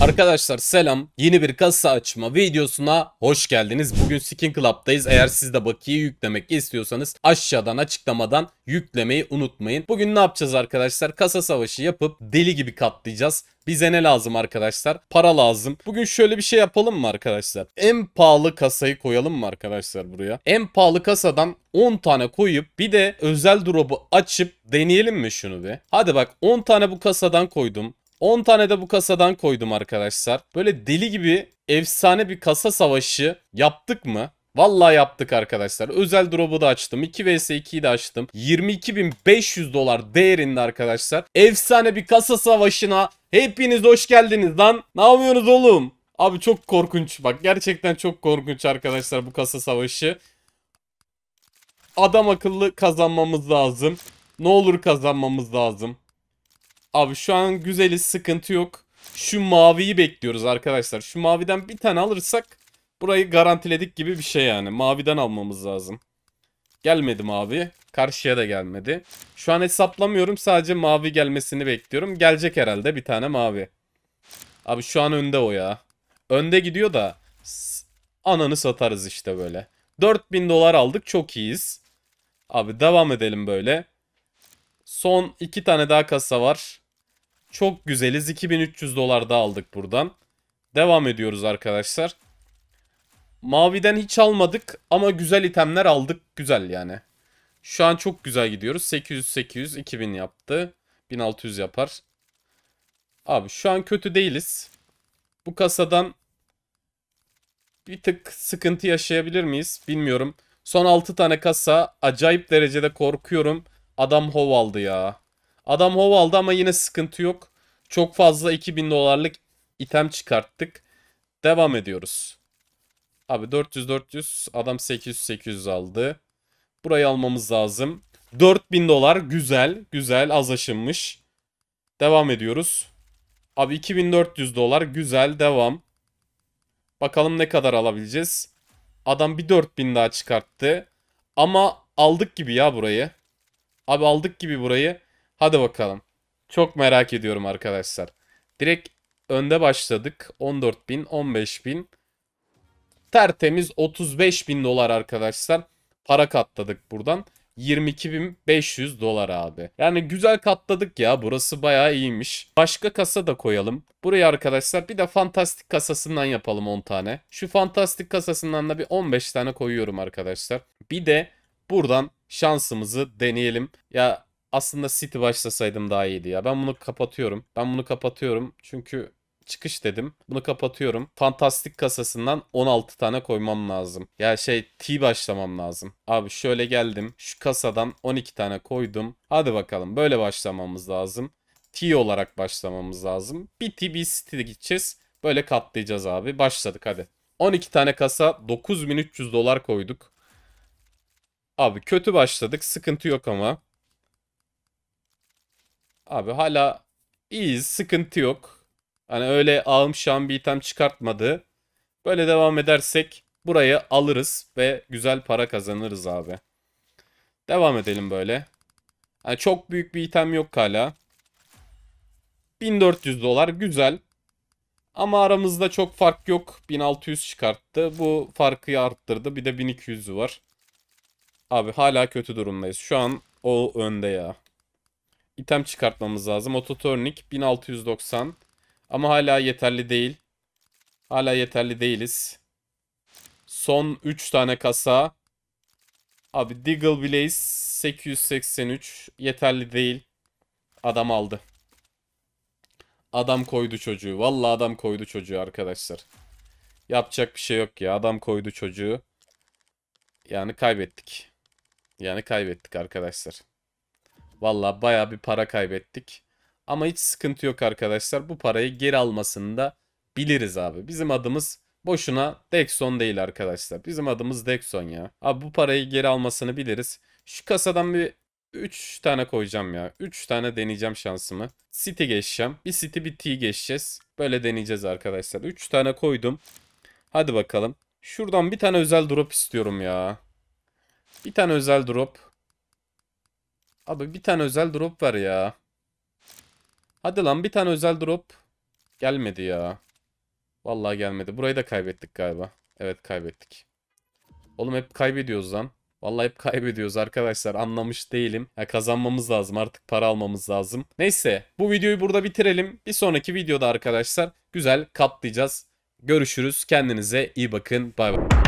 Arkadaşlar selam. Yeni bir kasa açma videosuna hoş geldiniz. Bugün Skin Club'dayız. Eğer siz de bakiye yüklemek istiyorsanız aşağıdan açıklamadan yüklemeyi unutmayın. Bugün ne yapacağız arkadaşlar? Kasa savaşı yapıp deli gibi katlayacağız. Bize ne lazım arkadaşlar? Para lazım. Bugün şöyle bir şey yapalım mı arkadaşlar? En pahalı kasayı koyalım mı arkadaşlar buraya? En pahalı kasadan 10 tane koyup bir de özel drop'u açıp deneyelim mi şunu be? Hadi bak 10 tane bu kasadan koydum. 10 tane de bu kasadan koydum arkadaşlar. Böyle deli gibi efsane bir kasa savaşı yaptık mı? Vallahi yaptık arkadaşlar. Özel drop'u da açtım. 2 vs 2'yi de açtım. 22.500 dolar değerinde arkadaşlar. Efsane bir kasa savaşına hepiniz hoş geldiniz lan. Ne yapıyorsunuz oğlum? Abi çok korkunç. Bak gerçekten çok korkunç arkadaşlar bu kasa savaşı. Adam akıllı kazanmamız lazım. Ne olur kazanmamız lazım. Abi şu an güzeli sıkıntı yok. Şu maviyi bekliyoruz arkadaşlar. Şu maviden bir tane alırsak burayı garantiledik gibi bir şey yani. Maviden almamız lazım. Gelmedi mavi. Karşıya da gelmedi. Şu an hesaplamıyorum. Sadece mavi gelmesini bekliyorum. Gelecek herhalde bir tane mavi. Abi şu an önde o ya. Önde gidiyor da ananı satarız işte böyle. 4000 dolar aldık. Çok iyiyiz. Abi devam edelim böyle. Son iki tane daha kasa var. Çok güzeliz. 2300 dolar da aldık buradan. Devam ediyoruz arkadaşlar. Maviden hiç almadık ama güzel itemler aldık. Güzel yani. Şu an çok güzel gidiyoruz. 800, 800, 2000 yaptı. 1600 yapar. Abi şu an kötü değiliz. Bu kasadan bir tık sıkıntı yaşayabilir miyiz bilmiyorum. Son 6 tane kasa acayip derecede korkuyorum. Adam hov aldı ya. Adam hov aldı ama yine sıkıntı yok. Çok fazla 2000 dolarlık item çıkarttık. Devam ediyoruz. Abi 400-400 adam 800-800 aldı. Burayı almamız lazım. 4000 dolar güzel güzel az aşınmış. Devam ediyoruz. Abi 2400 dolar güzel devam. Bakalım ne kadar alabileceğiz. Adam bir 4000 daha çıkarttı. Ama aldık gibi ya burayı. Abi aldık gibi burayı. Hadi bakalım. Çok merak ediyorum arkadaşlar. Direkt önde başladık. 14 bin, 15 bin. Tertemiz 35 bin dolar arkadaşlar. Para katladık buradan. 22.500 dolar abi. Yani güzel katladık ya. Burası bayağı iyiymiş. Başka kasa da koyalım. Buraya arkadaşlar bir de fantastik kasasından yapalım 10 tane. Şu fantastik kasasından da bir 15 tane koyuyorum arkadaşlar. Bir de buradan şansımızı deneyelim. Ya aslında City başlasaydım daha iyiydi ya. Ben bunu kapatıyorum. Ben bunu kapatıyorum. Çünkü çıkış dedim. Bunu kapatıyorum. Fantastik kasasından 16 tane koymam lazım. Ya şey T başlamam lazım. Abi şöyle geldim. Şu kasadan 12 tane koydum. Hadi bakalım böyle başlamamız lazım. T olarak başlamamız lazım. Bir T bir City gideceğiz. Böyle katlayacağız abi. Başladık hadi. 12 tane kasa 9300 dolar koyduk. Abi kötü başladık. Sıkıntı yok ama. Abi hala iyiyiz. Sıkıntı yok. Hani öyle ağım şam bir item çıkartmadı. Böyle devam edersek burayı alırız ve güzel para kazanırız abi. Devam edelim böyle. Yani çok büyük bir item yok hala. 1400 dolar güzel. Ama aramızda çok fark yok. 1600 çıkarttı. Bu farkı arttırdı. Bir de 1200'ü var. Abi hala kötü durumdayız. Şu an o önde ya item çıkartmamız lazım. Ototornik 1690. Ama hala yeterli değil. Hala yeterli değiliz. Son 3 tane kasa. Abi Diggle Blaze 883 yeterli değil. Adam aldı. Adam koydu çocuğu. Valla adam koydu çocuğu arkadaşlar. Yapacak bir şey yok ya. Adam koydu çocuğu. Yani kaybettik. Yani kaybettik arkadaşlar. Valla baya bir para kaybettik. Ama hiç sıkıntı yok arkadaşlar. Bu parayı geri almasını da biliriz abi. Bizim adımız boşuna Dexon değil arkadaşlar. Bizim adımız Dexon ya. Abi bu parayı geri almasını biliriz. Şu kasadan bir 3 tane koyacağım ya. 3 tane deneyeceğim şansımı. City geçeceğim. Bir City bir T geçeceğiz. Böyle deneyeceğiz arkadaşlar. 3 tane koydum. Hadi bakalım. Şuradan bir tane özel drop istiyorum ya. Bir tane özel drop. Abi bir tane özel drop ver ya. Hadi lan bir tane özel drop. Gelmedi ya. Vallahi gelmedi. Burayı da kaybettik galiba. Evet kaybettik. Oğlum hep kaybediyoruz lan. Vallahi hep kaybediyoruz arkadaşlar anlamış değilim. Ya kazanmamız lazım artık para almamız lazım. Neyse bu videoyu burada bitirelim. Bir sonraki videoda arkadaşlar güzel katlayacağız. Görüşürüz kendinize iyi bakın bay bay.